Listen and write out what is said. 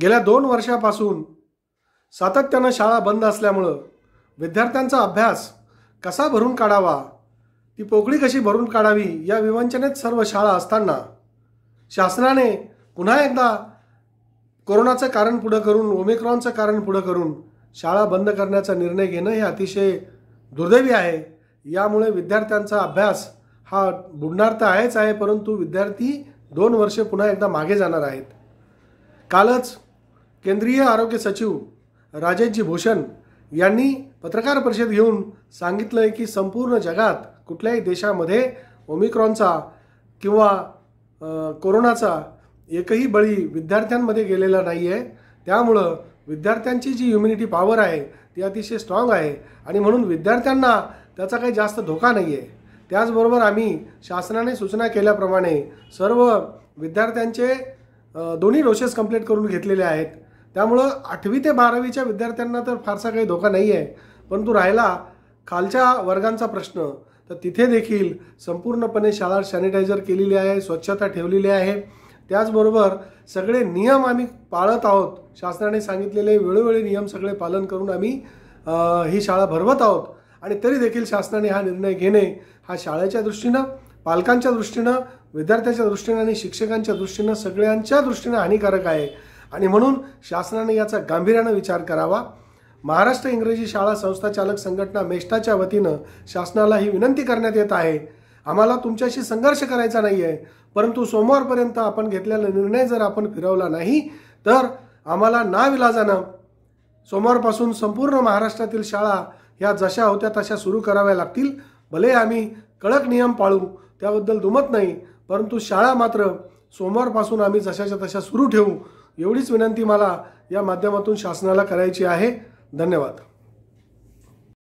गेल्या दोन वर्षापासून सातत्यानं शाळा बंद असल्यामुळं विद्यार्थ्यांचा अभ्यास कसा भरून काढावा ती पोकळी कशी भरून काढावी या विवंचनेत सर्व शाळा असताना शासनाने पुन्हा एकदा कोरोनाचं कारण पुढं करून ओमिक्रॉनचं कारण पुढं करून शाळा बंद करण्याचा निर्णय घेणं हे अतिशय दुर्दैवी आहे यामुळे विद्यार्थ्यांचा अभ्यास हा बुडणार तर आहेच आहे परंतु विद्यार्थी दोन वर्षे पुन्हा एकदा मागे जाणार आहेत कालच केंद्रीय आरोग्य सचिव राजेशजी भूषण यांनी पत्रकार परिषद घेऊन सांगितलं आहे की संपूर्ण जगात कुठल्याही देशामध्ये ओमिक्रॉनचा किंवा कोरोनाचा एकही बळी विद्यार्थ्यांमध्ये गेलेला नाही आहे त्यामुळं विद्यार्थ्यांची जी इम्युनिटी पॉवर आहे ती अतिशय स्ट्रॉंग आहे आणि म्हणून विद्यार्थ्यांना त्याचा काही जास्त धोका नाही आहे त्याचबरोबर आम्ही शासनाने सूचना केल्याप्रमाणे सर्व विद्यार्थ्यांचे दोन्ही डोसेस कंप्लीट करून घेतलेले आहेत त्यामुळं आठवी ते बारावीच्या विद्यार्थ्यांना तर फारसा काही धोका नाही आहे परंतु राहिला खालच्या वर्गांचा प्रश्न तर तिथे देखील संपूर्णपणे शाळा सॅनिटायझर केलेली आहे स्वच्छता ठेवलेली आहे त्याचबरोबर सगळे नियम आम्ही पाळत आहोत शासनाने सांगितलेले वेळोवेळी नियम सगळे पालन करून आम्ही ही शाळा भरवत आहोत आणि तरी देखील शासनाने हा निर्णय घेणे हा शाळेच्या दृष्टीनं पालकांच्या दृष्टीनं विद्यार्थ्याच्या दृष्टीनं आणि शिक्षकांच्या दृष्टीनं सगळ्यांच्या दृष्टीनं हानिकारक आहे आणि म्हणून शासनाने याचा गांभीर्यानं विचार करावा महाराष्ट्र इंग्रजी शाळा संस्था चालक संघटना मेष्टाच्या वतीनं शासनाला ही विनंती करण्यात येत आहे आम्हाला तुमच्याशी संघर्ष करायचा नाही आहे परंतु सोमवारपर्यंत आपण घेतलेला निर्णय जर आपण फिरवला नाही तर आम्हाला नाविलाजानं सोमवारपासून संपूर्ण महाराष्ट्रातील शाळा ह्या जशा होत्या तशा सुरू कराव्या लागतील भले आम्ही कडक नियम पाळू त्याबद्दल दुमत नाही परंतु शाळा मात्र सोमवारपासून आम्ही जशाच्या तशा सुरू ठेवू एवढीच विनंती मला या माध्यमातून शासनाला करायची आहे धन्यवाद